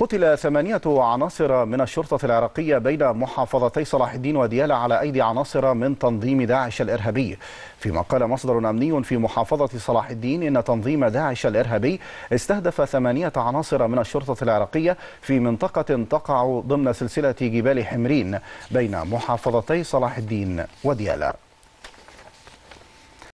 قتل ثمانية عناصر من الشرطة العراقية بين محافظتي صلاح الدين وديالى على أيدي عناصر من تنظيم داعش الإرهابي فيما قال مصدر أمني في محافظة صلاح الدين إن تنظيم داعش الإرهابي استهدف ثمانية عناصر من الشرطة العراقية في منطقة تقع ضمن سلسلة جبال حمرين بين محافظتي صلاح الدين وديالى